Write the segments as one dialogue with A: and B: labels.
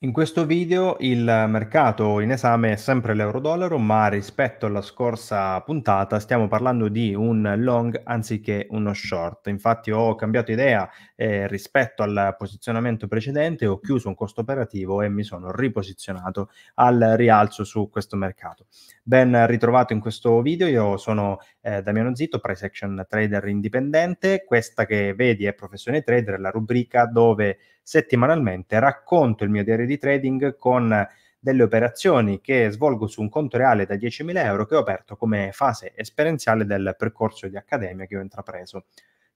A: In questo video il mercato in esame è sempre l'euro-dollaro, ma rispetto alla scorsa puntata stiamo parlando di un long anziché uno short. Infatti ho cambiato idea eh, rispetto al posizionamento precedente, ho chiuso un costo operativo e mi sono riposizionato al rialzo su questo mercato. Ben ritrovato in questo video, io sono eh, Damiano Zitto, price action trader indipendente. Questa che vedi è professione trader, la rubrica dove settimanalmente racconto il mio diario di trading con delle operazioni che svolgo su un conto reale da 10.000 euro che ho aperto come fase esperienziale del percorso di accademia che ho intrapreso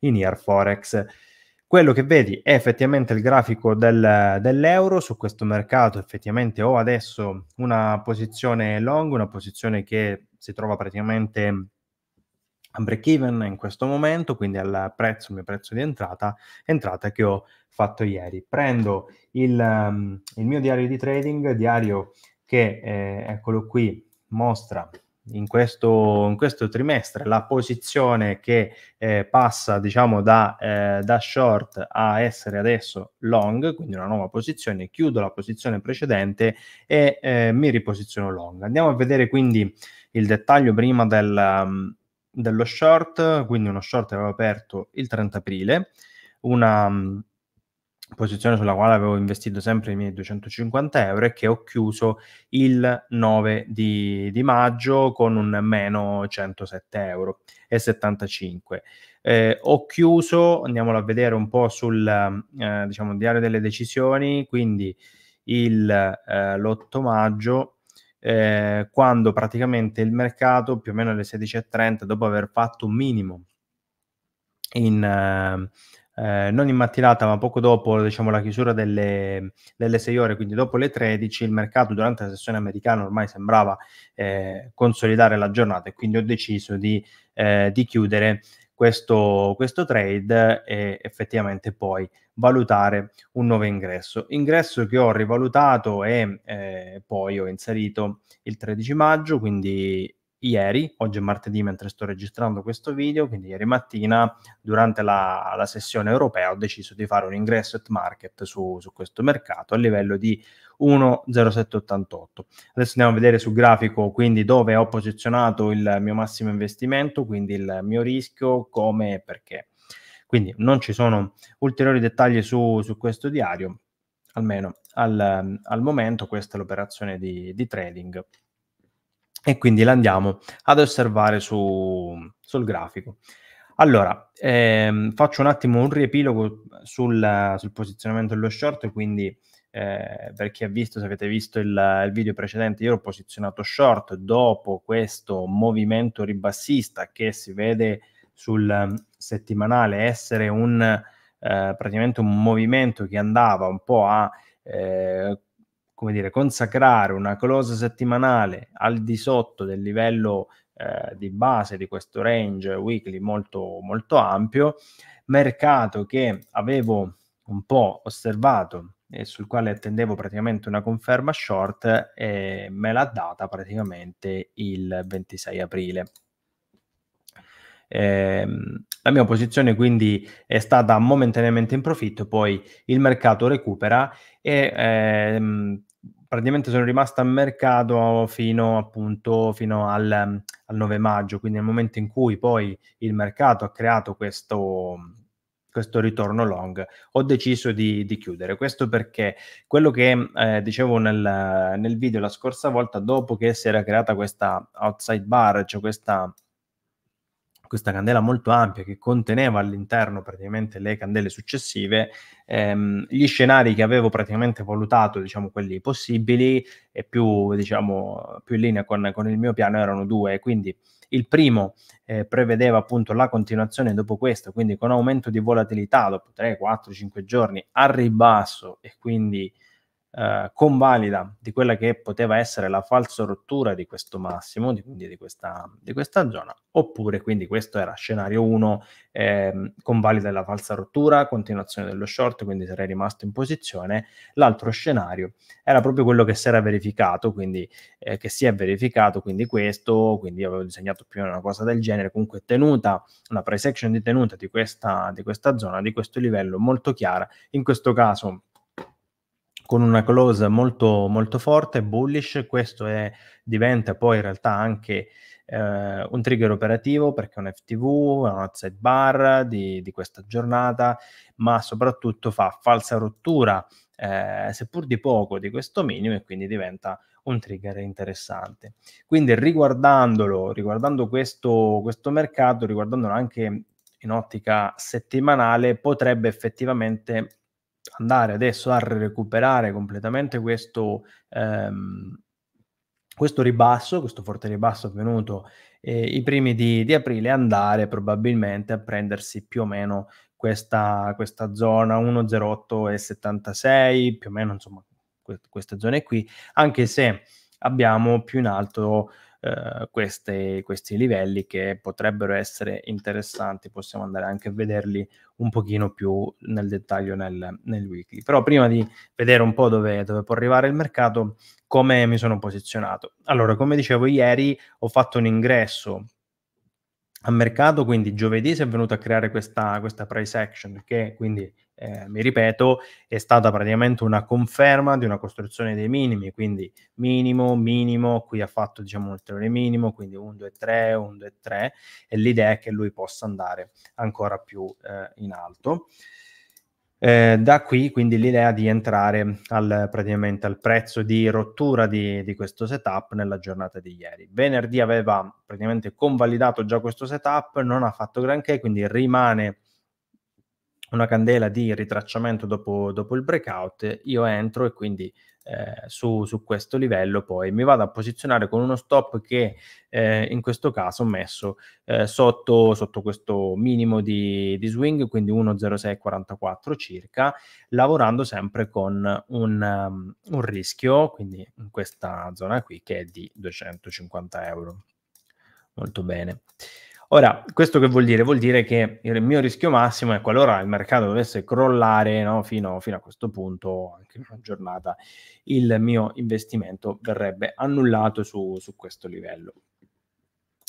A: in Year Forex. Quello che vedi è effettivamente il grafico del, dell'euro su questo mercato, effettivamente ho adesso una posizione long, una posizione che si trova praticamente break even in questo momento, quindi al prezzo, il mio prezzo di entrata, entrata che ho fatto ieri. Prendo il, um, il mio diario di trading, diario che, eh, eccolo qui, mostra in questo, in questo, trimestre la posizione che eh, passa diciamo da, eh, da, short a essere adesso long, quindi una nuova posizione, chiudo la posizione precedente e eh, mi riposiziono long. Andiamo a vedere quindi il dettaglio prima del, ehm, dello short, quindi uno short avevo aperto il 30 aprile, una mm, posizione sulla quale avevo investito sempre i miei 250 euro e che ho chiuso il 9 di, di maggio con un meno 107 euro e 75. Eh, ho chiuso, andiamolo a vedere un po' sul mm, eh, diciamo, diario delle decisioni, quindi il, eh, l'8 maggio eh, quando praticamente il mercato più o meno alle 16.30 dopo aver fatto un minimo in, eh, eh, non in mattinata ma poco dopo diciamo, la chiusura delle, delle 6 ore, quindi dopo le 13 il mercato durante la sessione americana ormai sembrava eh, consolidare la giornata e quindi ho deciso di, eh, di chiudere questo, questo trade e effettivamente poi valutare un nuovo ingresso. Ingresso che ho rivalutato e eh, poi ho inserito il 13 maggio, quindi ieri, oggi è martedì mentre sto registrando questo video, quindi ieri mattina durante la, la sessione europea ho deciso di fare un ingresso at market su, su questo mercato a livello di 1,0788. Adesso andiamo a vedere sul grafico quindi dove ho posizionato il mio massimo investimento, quindi il mio rischio, come e perché. Quindi non ci sono ulteriori dettagli su, su questo diario, almeno al, al, momento questa è l'operazione di, di trading e quindi l'andiamo ad osservare su, sul grafico. Allora, ehm, faccio un attimo un riepilogo sul, sul posizionamento dello short, quindi eh, per chi ha visto, se avete visto il, il video precedente, io l'ho posizionato short dopo questo movimento ribassista che si vede sul ehm, settimanale essere un, eh, praticamente un movimento che andava un po' a eh, come dire, consacrare una close settimanale al di sotto del livello eh, di base di questo range weekly molto, molto ampio, mercato che avevo un po' osservato e sul quale attendevo praticamente una conferma short e me l'ha data praticamente il 26 aprile. Eh, la mia posizione quindi è stata momentaneamente in profitto, poi il mercato recupera e ehm, praticamente sono rimasto al mercato fino, appunto, fino al, mm, al, 9 maggio, quindi nel momento in cui poi il mercato ha creato questo, mm, questo ritorno long, ho deciso di, di, chiudere. Questo perché quello che eh, dicevo nel, nel video la scorsa volta, dopo che si era creata questa outside bar, cioè questa questa candela molto ampia che conteneva all'interno praticamente le candele successive, ehm, gli scenari che avevo praticamente valutato, diciamo quelli possibili e più, diciamo, più in linea con, con il mio piano erano due, quindi il primo eh, prevedeva appunto la continuazione dopo questo, quindi con aumento di volatilità dopo 3, 4, 5 giorni al ribasso e quindi eh, convalida di quella che poteva essere la falsa rottura di questo massimo, di, di, questa, di questa, zona, oppure quindi questo era scenario 1, eh, convalida la falsa rottura, continuazione dello short, quindi sarei rimasto in posizione. L'altro scenario era proprio quello che si era verificato, quindi eh, che si è verificato, quindi questo, quindi avevo disegnato più o meno una cosa del genere, comunque tenuta, una price action di tenuta di questa, di questa zona, di questo livello molto chiara. In questo caso con una close molto, molto forte, bullish, questo è, diventa poi in realtà anche eh, un trigger operativo perché è un FTV, è un outside bar di, di questa giornata, ma soprattutto fa falsa rottura eh, seppur di poco, di questo minimo e quindi diventa un trigger interessante. Quindi riguardandolo, riguardando questo, questo mercato, riguardandolo anche in ottica settimanale, potrebbe effettivamente andare adesso a recuperare completamente questo, ehm, questo ribasso, questo forte ribasso avvenuto eh, i primi di, di aprile, andare probabilmente a prendersi più o meno questa, questa zona 108,76, più o meno insomma queste zone qui, anche se abbiamo più in alto eh, queste, questi livelli che potrebbero essere interessanti, possiamo andare anche a vederli un pochino più nel dettaglio nel, nel weekly. Però prima di vedere un po' dove, dove può arrivare il mercato, come mi sono posizionato? Allora, come dicevo ieri, ho fatto un ingresso a mercato, quindi giovedì si è venuta a creare questa, questa price action che quindi, eh, mi ripeto, è stata praticamente una conferma di una costruzione dei minimi, quindi minimo, minimo, qui ha fatto diciamo un ulteriore minimo, quindi 1, 2, 3, 1, 2, 3 e l'idea è che lui possa andare ancora più eh, in alto. Eh, da qui quindi l'idea di entrare al, praticamente al prezzo di rottura di, di, questo setup nella giornata di ieri. Venerdì aveva praticamente convalidato già questo setup, non ha fatto granché, quindi rimane una candela di ritracciamento dopo, dopo il breakout. Io entro e quindi eh, su, su, questo livello poi mi vado a posizionare con uno stop che eh, in questo caso ho messo eh, sotto, sotto, questo minimo di, di swing quindi 1,0644 circa lavorando sempre con un, um, un rischio quindi in questa zona qui che è di 250 euro molto bene Ora, questo che vuol dire? Vuol dire che il mio rischio massimo è qualora il mercato dovesse crollare no, fino, fino, a questo punto, anche in una giornata, il mio investimento verrebbe annullato su, su questo livello.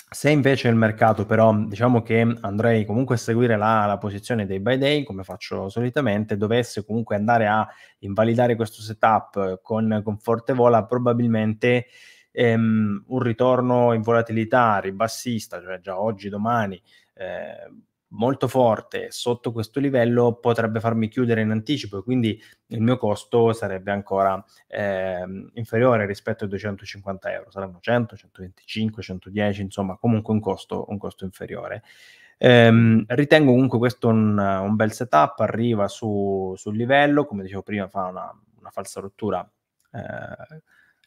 A: Se invece il mercato però, diciamo che andrei comunque a seguire la, la, posizione dei by day, come faccio solitamente, dovesse comunque andare a invalidare questo setup con, con forte vola, probabilmente ehm, un ritorno in volatilità ribassista, cioè già oggi, domani, eh, molto forte sotto questo livello potrebbe farmi chiudere in anticipo e quindi il mio costo sarebbe ancora eh, inferiore rispetto ai 250 euro, saranno 100, 125, 110, insomma comunque un costo, un costo inferiore. Ehm, ritengo comunque questo un, un bel setup, arriva su, sul livello, come dicevo prima fa una, una falsa rottura. Eh,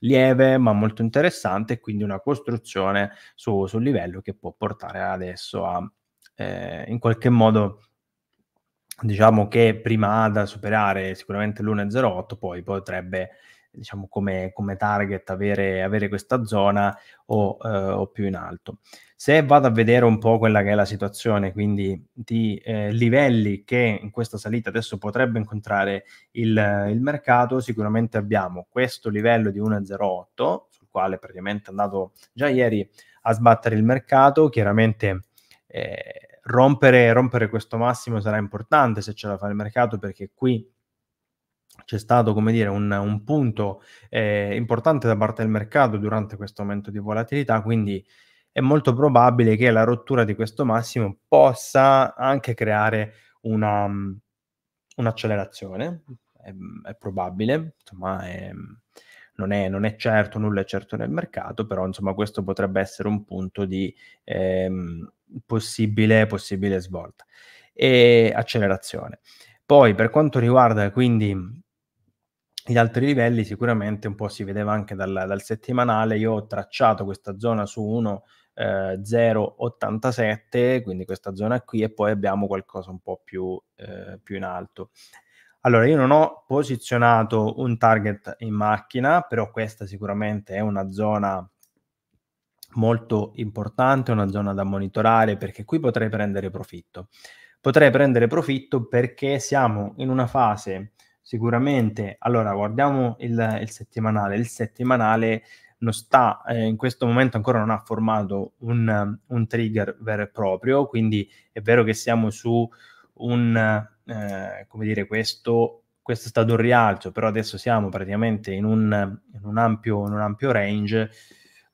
A: lieve ma molto interessante, quindi una costruzione su, sul livello che può portare adesso a eh, in qualche modo diciamo che prima ha da superare sicuramente l'1.08, poi potrebbe diciamo, come, come target avere, avere, questa zona o, eh, o, più in alto. Se vado a vedere un po' quella che è la situazione, quindi di eh, livelli che in questa salita adesso potrebbe incontrare il, il mercato, sicuramente abbiamo questo livello di 1,08, sul quale praticamente è andato già ieri a sbattere il mercato, chiaramente... Eh, rompere, rompere questo massimo sarà importante se ce la fa il mercato perché qui c'è stato come dire, un, un punto eh, importante da parte del mercato durante questo momento di volatilità, quindi è molto probabile che la rottura di questo massimo possa anche creare una, mm, un'accelerazione, è, è, probabile, insomma è, non, è, non, è, certo, nulla è certo nel mercato, però insomma questo potrebbe essere un punto di eh, possibile, possibile svolta e accelerazione. Poi per quanto riguarda quindi gli altri livelli sicuramente un po' si vedeva anche dal, dal settimanale, io ho tracciato questa zona su 1,087, eh, quindi questa zona qui, e poi abbiamo qualcosa un po' più, eh, più in alto. Allora, io non ho posizionato un target in macchina, però questa sicuramente è una zona molto importante, una zona da monitorare, perché qui potrei prendere profitto. Potrei prendere profitto perché siamo in una fase Sicuramente, allora guardiamo il, il settimanale. Il settimanale non sta, eh, in questo momento ancora non ha formato un, un, trigger vero e proprio, quindi è vero che siamo su un, eh, come dire, questo questo è stato un rialzo, però adesso siamo praticamente in un, in un, ampio, in un ampio, range,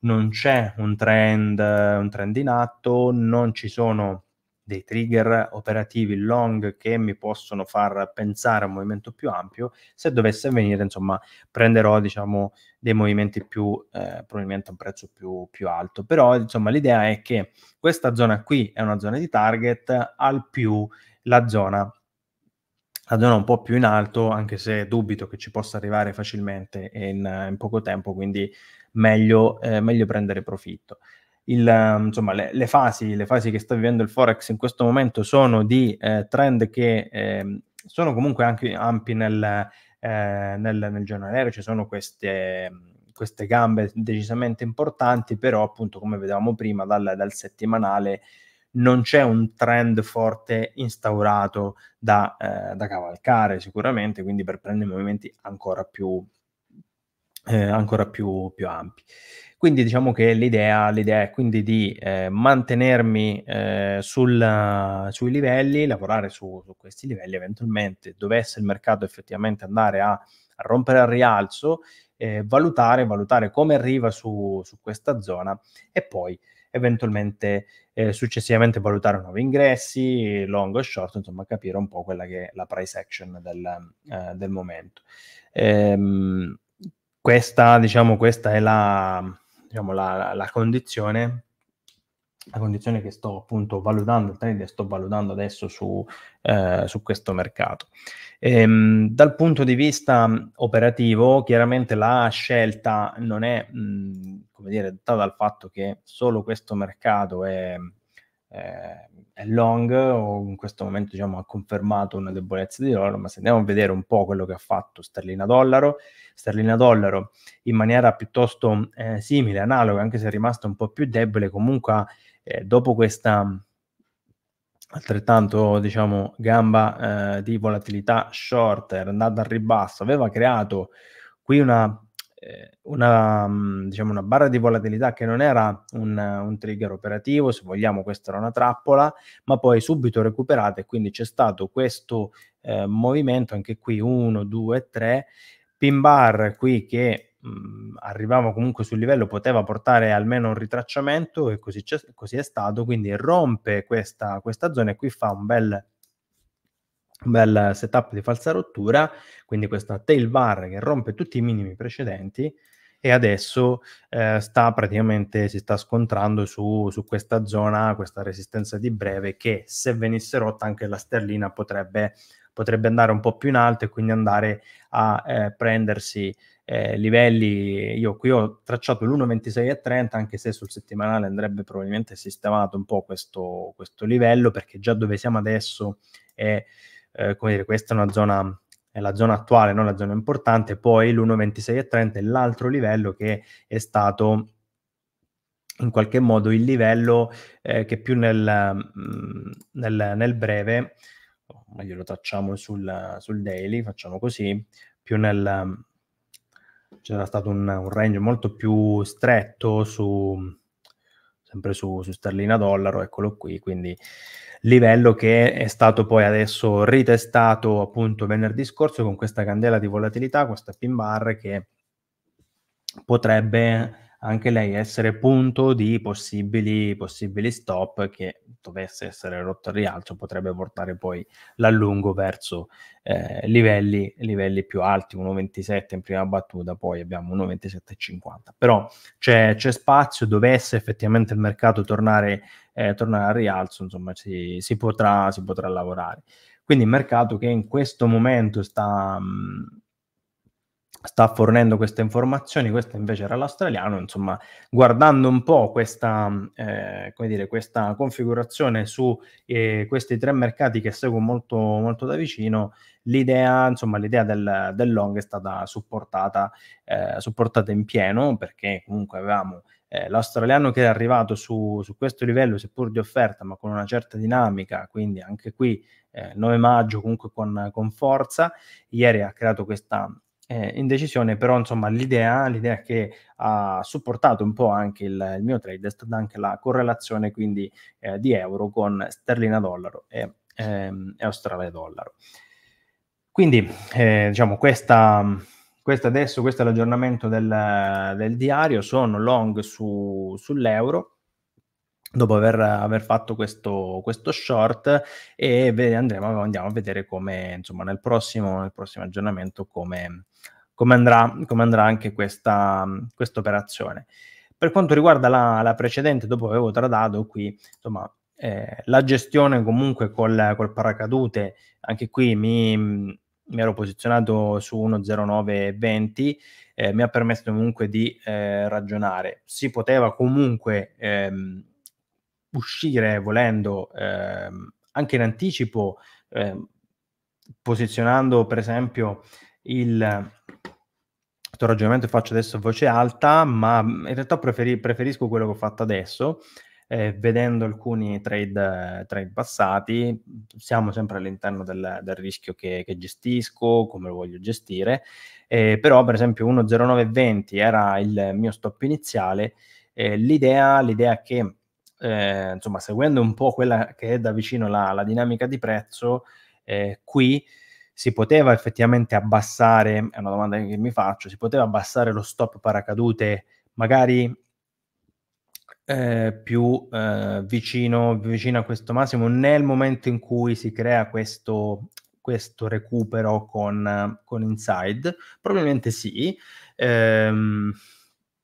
A: non c'è un trend, eh, un trend, in atto, non ci sono dei trigger operativi long che mi possono far pensare a un movimento più ampio, se dovesse avvenire, insomma, prenderò, diciamo, dei movimenti più, eh, probabilmente a un prezzo più, più alto. Però, insomma, l'idea è che questa zona qui è una zona di target, al più la zona la zona un po' più in alto, anche se dubito che ci possa arrivare facilmente in, in poco tempo, quindi meglio, eh, meglio prendere profitto il, ehm, insomma, le, le, fasi, le, fasi, che sta vivendo il Forex in questo momento sono di eh, trend che eh, sono comunque anche ampi nel, eh, nel, nel giornaliero, ci sono queste, queste, gambe decisamente importanti, però appunto come vedevamo prima dal, dal settimanale non c'è un trend forte instaurato da, eh, da cavalcare sicuramente, quindi per prendere movimenti ancora più, eh, ancora più, più, ampi. Quindi diciamo che l'idea, l'idea è quindi di eh, mantenermi eh, sul, sui livelli, lavorare su, su, questi livelli eventualmente, dovesse il mercato effettivamente andare a, a rompere al rialzo, eh, valutare, valutare come arriva su, su, questa zona e poi eventualmente eh, successivamente valutare nuovi ingressi, long o short, insomma capire un po' quella che è la price action del, eh, del momento. Ehm, questa, diciamo, questa è la, diciamo, la, la, condizione, la, condizione che sto appunto valutando, il trend sto valutando adesso su, eh, su questo mercato. Ehm, dal punto di vista operativo, chiaramente la scelta non è, mh, come dire, dettata dal fatto che solo questo mercato è, eh, Long o in questo momento diciamo, ha confermato una debolezza di loro, ma se andiamo a vedere un po' quello che ha fatto sterlina dollaro, sterlina dollaro in maniera piuttosto eh, simile, analoga, anche se è rimasta un po' più debole, comunque eh, dopo questa altrettanto diciamo gamba eh, di volatilità short, era andata al ribasso, aveva creato qui una eh, una, mm, diciamo, una, barra di volatilità che non era un, un, trigger operativo, se vogliamo questa era una trappola, ma poi subito recuperata e quindi c'è stato questo eh, movimento, anche qui 1, 2, 3, pin bar qui che mh, mm, arrivava comunque sul livello, poteva portare almeno un ritracciamento e così, così è stato, quindi rompe questa, questa zona e qui fa un bel bel setup di falsa rottura, quindi questa tail bar che rompe tutti i minimi precedenti e adesso eh, sta praticamente si sta scontrando su, su, questa zona, questa resistenza di breve che se venisse rotta anche la sterlina potrebbe, potrebbe andare un po' più in alto e quindi andare a eh, prendersi eh, livelli, io qui ho tracciato l'1,26 e 30 anche se sul settimanale andrebbe probabilmente sistemato un po' questo, questo livello perché già dove siamo adesso è eh, come dire, questa è una zona è la zona attuale, non la zona importante, poi l'1,26 e 30 è l'altro livello che è stato in qualche modo il livello eh, che più nel, mm, nel, nel breve, meglio lo tracciamo sul, sul, daily, facciamo così, più nel... c'era stato un, un range molto più stretto su, sempre su, su sterlina dollaro, eccolo qui, quindi livello che è stato poi adesso ritestato appunto venerdì scorso con questa candela di volatilità, questa pin bar che potrebbe anche lei essere punto di possibili, possibili stop che dovesse essere rotto al rialzo potrebbe portare poi l'allungo verso eh, livelli, livelli, più alti, 1,27 in prima battuta, poi abbiamo 1,27,50. Però c'è, c'è, spazio, dovesse effettivamente il mercato tornare, eh, tornare al rialzo, insomma si, si, potrà, si potrà lavorare. Quindi il mercato che in questo momento sta... Mh, mm, sta fornendo queste informazioni, questo invece era l'australiano, insomma, guardando un po' questa, eh, dire, questa configurazione su eh, questi tre mercati che seguo molto, molto da vicino, l'idea, insomma, l'idea del, del, long è stata supportata, eh, supportata in pieno perché comunque avevamo eh, l'australiano che è arrivato su, su, questo livello, seppur di offerta, ma con una certa dinamica, quindi anche qui eh, 9 maggio comunque con, con forza, ieri ha creato questa eh, decisione, però insomma l'idea, l'idea che ha supportato un po' anche il, il, mio trade è stata anche la correlazione quindi eh, di euro con sterlina dollaro e, ehm, e australe dollaro. Quindi eh, diciamo questa, questa adesso, questo è l'aggiornamento del, del diario, sono long su, sull'euro dopo aver, aver fatto questo, questo, short e andremo, andiamo a vedere come insomma nel prossimo, nel prossimo aggiornamento come, come andrà, come andrà anche questa operazione. Per quanto riguarda la, la, precedente, dopo avevo tradato qui, insomma, eh, la gestione comunque col, col paracadute, anche qui mi, mi ero posizionato su 1,0920, eh, mi ha permesso comunque di eh, ragionare. Si poteva comunque ehm, uscire volendo ehm, anche in anticipo, ehm, posizionando per esempio il questo ragionamento che faccio adesso a voce alta, ma in realtà preferi, preferisco quello che ho fatto adesso. Eh, vedendo alcuni trade, trade, passati, siamo sempre all'interno del, del rischio che, che, gestisco, come lo voglio gestire, eh, però per esempio 1.0920 era il mio stop iniziale, eh, l'idea, l'idea che, eh, insomma, seguendo un po' quella che è da vicino la, la dinamica di prezzo, eh, qui si poteva effettivamente abbassare, è una domanda che mi faccio, si poteva abbassare lo stop paracadute magari eh, più eh, vicino, vicino, a questo massimo nel momento in cui si crea questo, questo recupero con, con, inside? Probabilmente sì, ehm,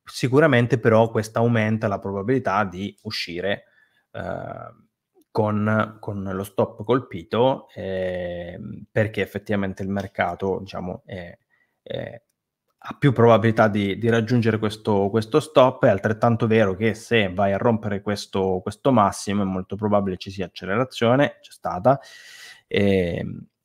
A: sicuramente però questo aumenta la probabilità di uscire. Eh, con, con lo stop colpito eh, perché effettivamente il mercato diciamo, è, è, ha più probabilità di, di raggiungere questo, questo, stop. È altrettanto vero che se vai a rompere questo, questo massimo è molto probabile ci sia accelerazione, c'è stata. Eh,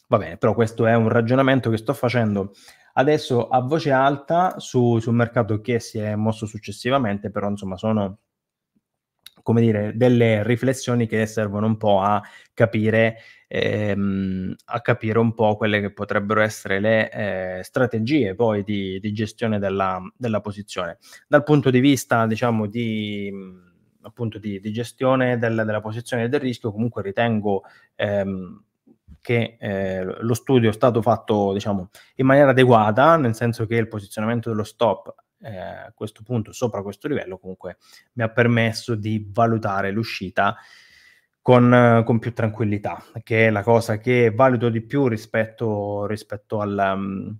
A: va bene, però questo è un ragionamento che sto facendo adesso a voce alta su, sul mercato che si è mosso successivamente, però insomma sono come dire, delle riflessioni che servono un po' a capire, ehm, a capire un po' quelle che potrebbero essere le eh, strategie poi di, di gestione della, della, posizione. Dal punto di vista, diciamo, di, appunto, di, di gestione della, della posizione e del rischio, comunque ritengo... Ehm, che eh, lo studio è stato fatto diciamo, in maniera adeguata, nel senso che il posizionamento dello stop eh, a questo punto, sopra questo livello, comunque mi ha permesso di valutare l'uscita con, con più tranquillità, che è la cosa che valuto di più rispetto, rispetto al... Um,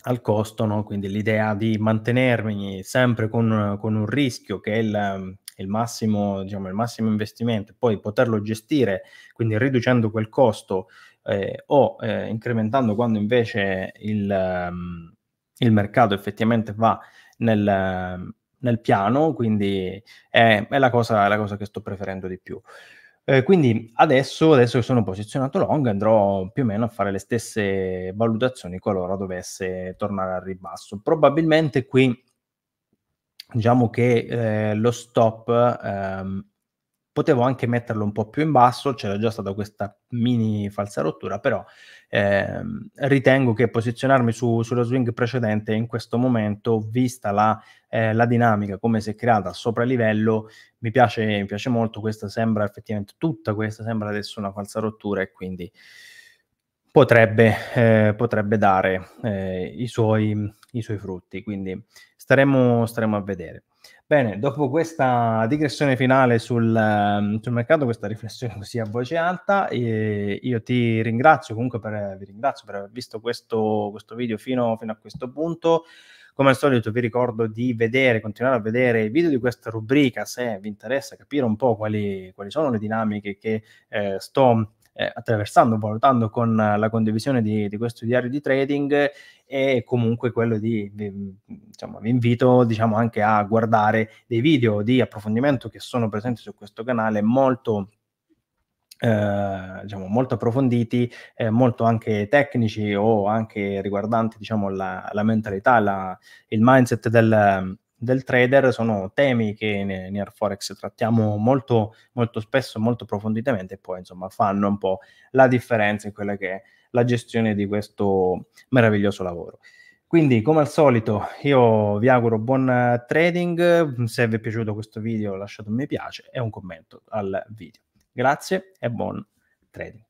A: al costo, no? quindi l'idea di mantenermi sempre con, con, un rischio che è il, il massimo, diciamo, il massimo investimento, poi poterlo gestire, quindi riducendo quel costo eh, o eh, incrementando quando invece il, um, il mercato effettivamente va nel, nel piano, quindi è, è la, cosa, la cosa che sto preferendo di più. Eh, quindi adesso, adesso, che sono posizionato long andrò più o meno a fare le stesse valutazioni qualora dovesse tornare al ribasso. Probabilmente qui diciamo che eh, lo stop ehm, potevo anche metterlo un po' più in basso, c'era già stata questa mini falsa rottura, però ehm, ritengo che posizionarmi su, sullo swing precedente in questo momento, vista la, eh, la dinamica come si è creata sopra livello, mi piace, mi piace molto, questa sembra effettivamente tutta questa sembra adesso una falsa rottura e quindi potrebbe, eh, potrebbe dare eh, i, suoi, i, suoi, frutti. Quindi staremo, staremo a vedere. Bene, dopo questa digressione finale sul, ehm, sul, mercato, questa riflessione così a voce alta, io ti ringrazio comunque per, vi ringrazio per aver visto questo, questo video fino, fino a questo punto. Come al solito vi ricordo di vedere, continuare a vedere i video di questa rubrica se vi interessa capire un po' quali, quali sono le dinamiche che eh, sto eh, attraversando, valutando con eh, la condivisione di, di, questo diario di trading e comunque quello di, vi, diciamo, vi invito diciamo, anche a guardare dei video di approfondimento che sono presenti su questo canale molto eh, diciamo, molto approfonditi, eh, molto anche tecnici o anche riguardanti diciamo, la, la mentalità, la, il mindset del, del trader sono temi che in Air Forex trattiamo molto, molto spesso, molto profonditamente e poi insomma fanno un po' la differenza in quella che è la gestione di questo meraviglioso lavoro. Quindi, come al solito, io vi auguro buon trading. Se vi è piaciuto questo video, lasciate un mi piace e un commento al video. Grazie e buon trading.